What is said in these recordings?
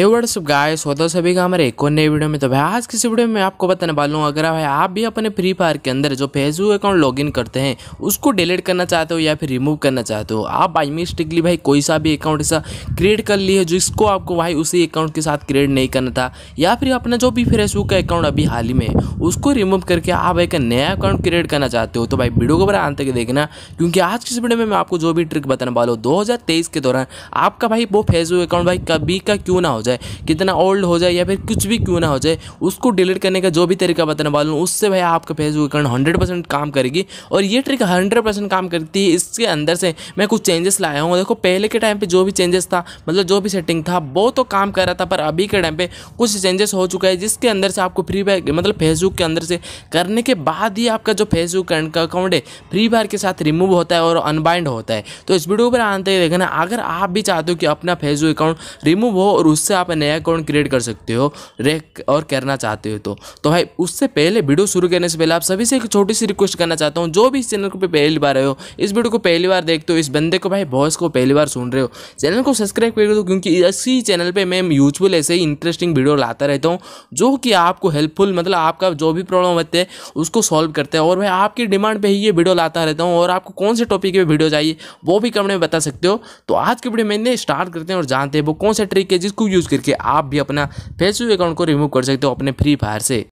सब गाय गाइस होता सभी का हमारे एक और नए वीडियो में तो भाई आज किसी वीडियो में आपको बताने वाला हूँ अगर भाई आप भी अपने फ्री फायर के अंदर जो फेसबुक अकाउंट लॉगिन करते हैं उसको डिलीट करना चाहते हो या फिर रिमूव करना चाहते हो आप बाई मिस्टेकली भाई कोई सा भी अकाउंट ऐसा क्रिएट कर लिए जिसको आपको भाई उसी अकाउंट के साथ क्रिएट नहीं करना था या फिर अपना जो भी फेसबुक का अकाउंट अभी हाल ही में उसको रिमूव करके आप एक नया अकाउंट क्रिएट करना चाहते हो तो भाई वीडियो को बड़ा अंत के देखना क्योंकि आज किस वीडियो में मैं आपको जो भी ट्रिक बताने वाला हूँ दो के दौरान आपका भाई वो फेसबुक अकाउंट भाई कभी का क्यों ना हो जाए जाए कितना ओल्ड हो जाए या फिर कुछ भी क्यों ना हो जाए उसको डिलीट करने का जो भी तरीका बताने वाला हूँ उससे भाई आपका फेसबुक अकाउंट हंड्रेड काम करेगी और ये ट्रिक हंड्रेड काम करती है इसके अंदर से मैं कुछ चेंजेस लाया हूँ देखो पहले के टाइम पर जो भी चेंजेस था मतलब जो भी सेटिंग था वो तो काम कर रहा था पर अभी के टाइम पर कुछ चेंजेस हो चुका है जिसके अंदर से आपको फ्री फायर मतलब फेसबुक के अंदर से करने के बाद ही आपका जो फेसबुक का अकाउंट है फ्री फायर के साथ रिमूव होता है और अनबाइंड होता है तो इस वीडियो पर आते ही देखना अगर आप भी चाहते हो कि अपना फेसबुक अकाउंट रिमूव हो और उससे आप नया अकाउंट क्रिएट कर सकते हो रेक और करना चाहते हो तो तो भाई उससे पहले वीडियो शुरू करने से पहले आप सभी से एक छोटी सी रिक्वेस्ट करना चाहता हूँ जो भी इस चैनल को पहली बार रहे हो इस वीडियो को पहली बार देखते हो इस बंदे को भाई वॉइस को पहली बार सुन रहे हो चैनल को सब्सक्राइब कर दो क्योंकि इसी चैनल पर मैं यूजफुल ऐसे ही इंटरेस्टिंग वीडियो लाता रहता हूँ जो कि आपको हेल्पफुल मतलब आपका जो भी प्रॉब्लम होते हैं उसको सॉल्व करते हैं और भाई आपकी डिमांड पर ही ये वीडियो लाता रहता हूँ और आपको कौन से टॉपिक पर वीडियो चाहिए वो भी कमेंट में बता सकते हो तो आज के वीडियो मैंने स्टार्ट करते हैं और जानते हैं वो कौन सा ट्रिक है जिसको यूज़ करके आप भी अपना फेसबुक अकाउंट को रिमूव कर सकते हो अपने फ्री फायर से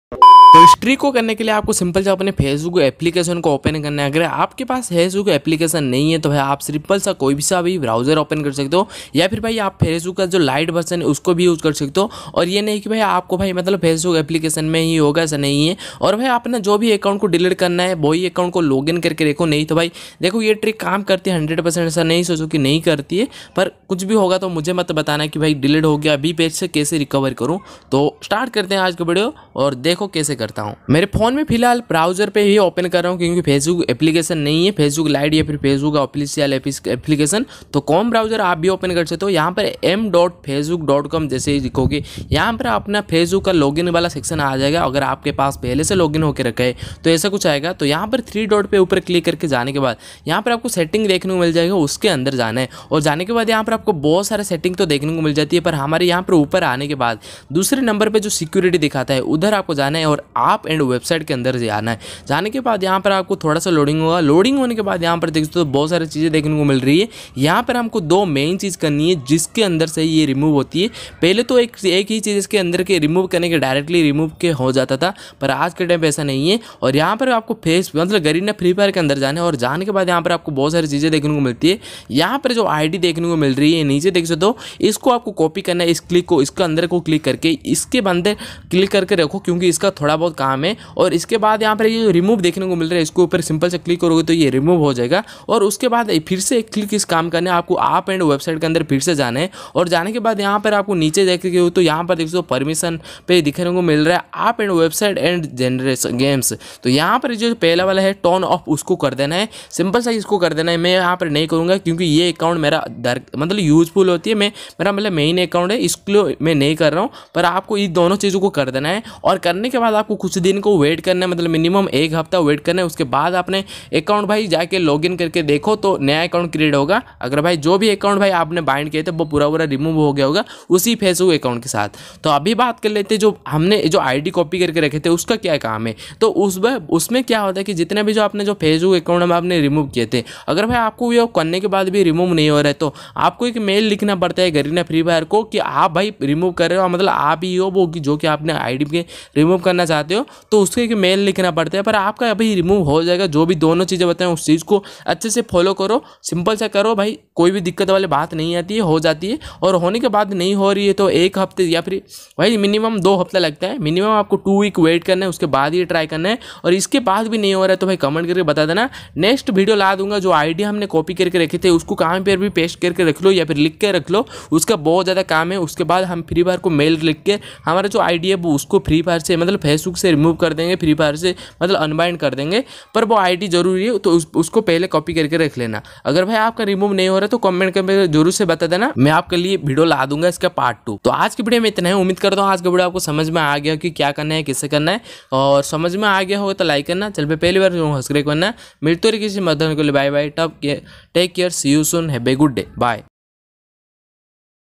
तो इस ट्रिक को करने के लिए आपको सिंपल सा अपने फेसबुक एप्लीकेशन को ओपन करना है अगर आपके पास फेसबुक एप्लीकेशन नहीं है तो भाई आप सिंपल सा कोई भी सा भी ब्राउजर ओपन कर सकते हो या फिर भाई आप फेसबुक का जो लाइट वर्सन है उसको भी यूज़ कर सकते हो और ये नहीं कि भाई आपको भाई मतलब फेसबुक एप्लीकेशन में ही होगा ऐसा नहीं है और भाई आपने जो भी अकाउंट को डिलीट करना है वही अकाउंट को लॉग करके देखो नहीं तो भाई देखो ये ट्रिक काम करती है हंड्रेड ऐसा नहीं सोचो कि नहीं करती है पर कुछ भी होगा तो मुझे मत बताना कि भाई डिलीट हो गया अभी पेज से कैसे रिकवर करूँ तो स्टार्ट करते हैं आज का वीडियो और देखो कैसे करता हूँ मेरे फ़ोन में फिलहाल ब्राउजर पे ही ओपन कर रहा हूँ क्योंकि फेसबुक एप्लीकेशन नहीं है फेसबुक लाइट या फिर फेसबुक का ऑफिशियल एप्लीकेशन तो कॉम ब्राउजर आप भी ओपन कर सकते हो यहाँ पर m dot Facebook dot com जैसे ही लिखोगे यहाँ पर अपना फेसबुक का लॉगिन वाला सेक्शन आ जाएगा अगर आपके पास पहले से लॉग इन होकर रखा है तो ऐसा कुछ आएगा तो यहाँ पर थ्री डॉट पर ऊपर क्लिक करके जाने के बाद यहाँ पर आपको सेटिंग देखने को मिल जाएगा उसके अंदर जाना है और जाने के बाद यहाँ पर आपको बहुत सारे सेटिंग तो देखने को मिल जाती है पर हमारे यहाँ पर ऊपर आने के बाद दूसरे नंबर पर जो सिक्योरिटी दिखाता है उधर आपको जाना है और आप एंड वेबसाइट के अंदर जाना है जाने के बाद यहाँ पर आपको थोड़ा सा लोडिंग होगा लोडिंग होने के बाद यहाँ पर देखते हो तो बहुत सारी चीज़ें देखने को मिल रही है यहाँ पर हमको दो मेन चीज़ करनी है जिसके अंदर से ये रिमूव होती है पहले तो एक एक ही चीज़ इसके अंदर के रिमूव करने के डायरेक्टली रिमूव के हो जाता था पर आज के टाइम ऐसा नहीं है और यहाँ पर आपको फेस मतलब गरीना फ्री फायर के अंदर जाना है और जाने के बाद यहाँ पर आपको बहुत सारी चीज़ें देखने को मिलती है यहाँ पर जो आई देखने को मिल रही है नीचे देख सकते हो इसको आपको कॉपी करना है इस क्लिक को इसके अंदर को क्लिक करके इसके बंदे क्लिक करके रखो क्योंकि इसका थोड़ा बहुत बहुत काम है और इसके बाद यहाँ पर ये रिमूव देखने को मिल रहा है इसके ऊपर सिंपल से क्लिक करोगे तो ये रिमूव हो जाएगा और उसके बाद फिर से एक क्लिक इस काम करने आपको आप एंड वेबसाइट के अंदर फिर से जाना है और जाने के बाद यहाँ पर आपको नीचे देख हो तो यहाँ पर देख परमिशन पर दिखने को मिल रहा है आप and website and generation games तो यहाँ पर जो पहला वाला है टर्न ऑफ उसको कर देना है सिंपल सा इसको कर देना है मैं यहाँ पर नहीं करूँगा क्योंकि ये अकाउंट मेरा दर मतलब यूजफुल होती है मैं मेरा मतलब मेन अकाउंट है इसको मैं नहीं कर रहा हूँ पर आपको इन दोनों चीज़ों को कर देना है और करने के बाद आपको कुछ दिन को वेट करना है मतलब मिनिमम एक हफ्ता वेट करना है उसके बाद आपने अकाउंट भाई जाके लॉग इन करके देखो तो नया अकाउंट क्रिएट होगा अगर भाई जो भी अकाउंट भाई आपने बाइंड किया था वो पूरा पूरा रिमूव हो गया होगा उसी फेसबुक अकाउंट के साथ तो अभी बात कर लेते जो हमने जो आई कॉपी करके रखे थे उसका क्या काम है तो उस उसमें क्या होता है कि जितने भी जो आपने जो फेसबुक अकाउंट हम आपने रिमूव किए थे अगर भाई आपको ये करने के बाद भी रिमूव नहीं हो रहा है तो आपको एक मेल लिखना पड़ता है गरीना फ्री फायर को कि आप भाई रिमूव कर रहे हो मतलब आप ही हो वो जो कि आपने आई डी रिमूव करना चाह चाहते हो तो उसके एक मेल लिखना पड़ता है पर आपका अभी रिमूव हो जाएगा जो भी दोनों चीज़ें बताएं उस चीज़ को अच्छे से फॉलो करो सिंपल सा करो भाई कोई भी दिक्कत वाली बात नहीं आती है हो जाती है और होने के बाद नहीं हो रही है तो एक हफ्ते या फिर भाई मिनिमम दो हफ्ता लगता है मिनिमम आपको टू वीक वेट करना है उसके बाद ही ट्राई करना है और इसके बाद भी नहीं हो रहा है तो भाई कमेंट करके बता देना नेक्स्ट वीडियो ला दूंगा जो आइडिया हमने कॉपी करके रखे थे उसको कहाँ पर भी पेस्ट करके रख लो या फिर लिख के रख लो उसका बहुत ज़्यादा काम है उसके बाद हम फ्री फायर को मेल लिख के हमारा जो आइडिया है उसको फ्री फायर से मतलब फेसबुक फेसबुक से रिमूव कर देंगे फ्री फायर से मतलब अनबाइंड कर देंगे पर वो आईडी जरूरी है तो उस, उसको पहले कॉपी करके रख लेना अगर भाई आपका रिमूव नहीं हो रहा तो कमेंट करके जरूर से बता देना मैं आपके लिए वीडियो ला दूंगा इसका पार्ट टू तो आज की वीडियो में इतना है उम्मीद करता हूँ आज का वीडियो आपको समझ में आ गया कि क्या करना है किससे करना है और समझ में आ गया होगा तो लाइक करना चल पे पहली बार हंसक्रेक करना मिलते रहे किसी मदद को लिए बाय बाय टब take care see you soon है बे गुड डे बाय